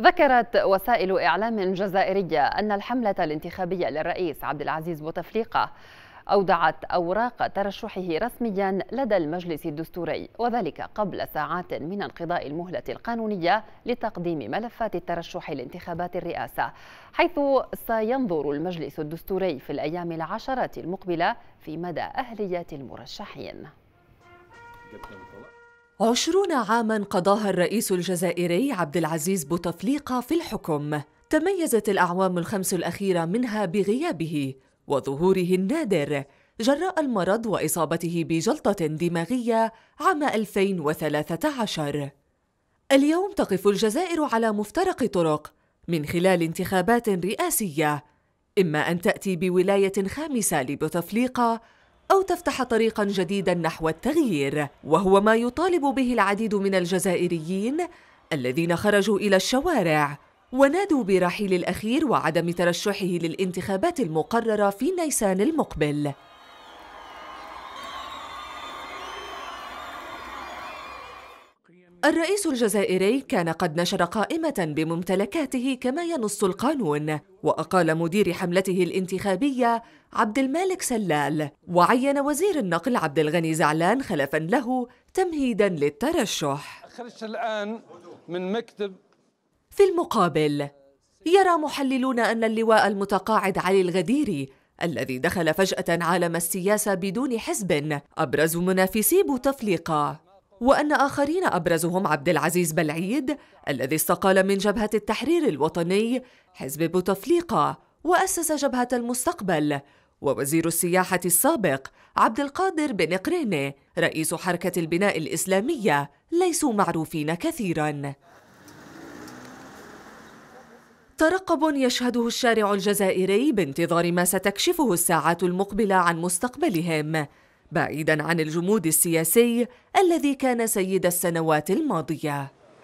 ذكرت وسائل إعلام جزائرية أن الحملة الانتخابية للرئيس عبد العزيز بوتفليقة أودعت أوراق ترشحه رسميا لدى المجلس الدستوري وذلك قبل ساعات من انقضاء المهلة القانونية لتقديم ملفات الترشح لانتخابات الرئاسة حيث سينظر المجلس الدستوري في الأيام العشرات المقبلة في مدى أهلية المرشحين عشرون عاما قضاها الرئيس الجزائري عبد العزيز بوتفليقة في الحكم تميزت الأعوام الخمس الأخيرة منها بغيابه وظهوره النادر جراء المرض وإصابته بجلطة دماغية عام 2013 اليوم تقف الجزائر على مفترق طرق من خلال انتخابات رئاسية إما أن تأتي بولاية خامسة لبوتفليقة أو تفتح طريقا جديدا نحو التغيير وهو ما يطالب به العديد من الجزائريين الذين خرجوا إلى الشوارع ونادوا برحيل الأخير وعدم ترشحه للانتخابات المقررة في نيسان المقبل الرئيس الجزائري كان قد نشر قائمة بممتلكاته كما ينص القانون وأقال مدير حملته الانتخابية عبد المالك سلال وعين وزير النقل عبد الغني زعلان خلفا له تمهيدا للترشح خرجت الآن من مكتب في المقابل يرى محللون أن اللواء المتقاعد علي الغديري الذي دخل فجأة عالم السياسة بدون حزب أبرز منافسي بوتفليقة وأن آخرين أبرزهم عبد العزيز بلعيد الذي استقال من جبهة التحرير الوطني حزب بوتفليقة وأسس جبهة المستقبل ووزير السياحة السابق عبد القادر بن قريني رئيس حركة البناء الإسلامية ليسوا معروفين كثيراً ترقب يشهده الشارع الجزائري بانتظار ما ستكشفه الساعات المقبله عن مستقبلهم بعيداً عن الجمود السياسي الذي كان سيد السنوات الماضية